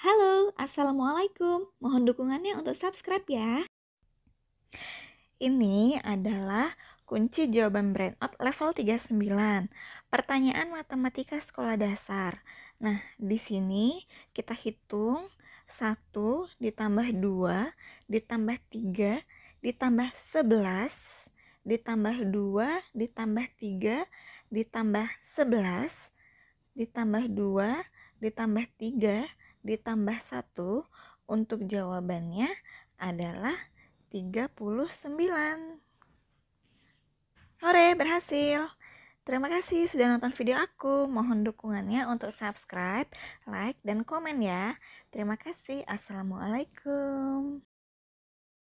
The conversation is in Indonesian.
Halo, Assalamualaikum. Mohon dukungannya untuk subscribe ya. Ini adalah kunci jawaban brand out level 39. Pertanyaan matematika sekolah dasar. Nah, di sini kita hitung 1 ditambah 2 ditambah 3 ditambah 11 ditambah 2 ditambah 3 ditambah 11 ditambah 2 ditambah 3 ditambah ditambah 1 untuk jawabannya adalah 39. Hore, berhasil! Terima kasih sudah nonton video aku. Mohon dukungannya untuk subscribe, like, dan komen ya. Terima kasih. Assalamualaikum.